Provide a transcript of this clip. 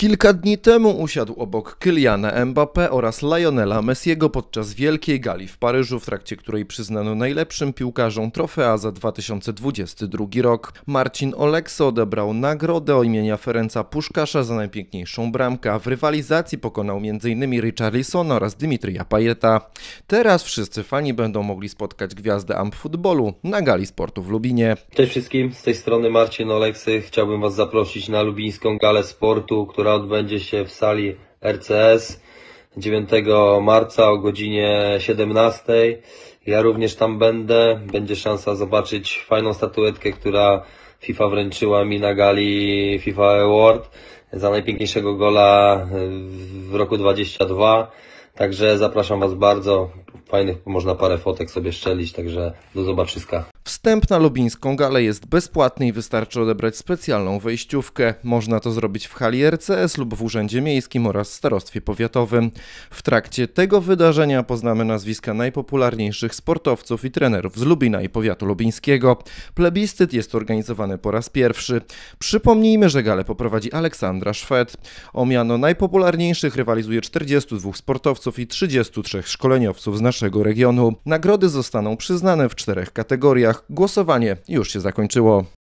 Kilka dni temu usiadł obok Kyliana Mbappé oraz Lionela Messiego podczas Wielkiej Gali w Paryżu, w trakcie której przyznano najlepszym piłkarzom trofea za 2022 rok. Marcin Oleksy odebrał nagrodę o imienia Ferenca Puszkasza za najpiękniejszą bramkę, a w rywalizacji pokonał m.in. Richarlisona oraz Dimitrija Pajeta. Teraz wszyscy fani będą mogli spotkać gwiazdę amp futbolu na Gali Sportu w Lubinie. Cześć wszystkim, z tej strony Marcin Oleksy. Chciałbym Was zaprosić na lubińską Galę Sportu, która która odbędzie się w sali RCS 9 marca o godzinie 17. Ja również tam będę. Będzie szansa zobaczyć fajną statuetkę, która FIFA wręczyła mi na gali FIFA Award za najpiękniejszego gola w roku 22. Także zapraszam Was bardzo fajnych, można parę fotek sobie szczelić, także do zobaczyska. Wstęp na lubińską galę jest bezpłatny i wystarczy odebrać specjalną wejściówkę. Można to zrobić w hali RCS lub w Urzędzie Miejskim oraz Starostwie Powiatowym. W trakcie tego wydarzenia poznamy nazwiska najpopularniejszych sportowców i trenerów z Lubina i powiatu lubińskiego. Plebiscyt jest organizowany po raz pierwszy. Przypomnijmy, że galę poprowadzi Aleksandra Szwed. O miano najpopularniejszych rywalizuje 42 sportowców i 33 szkoleniowców z naszego naszego regionu. Nagrody zostaną przyznane w czterech kategoriach. Głosowanie już się zakończyło.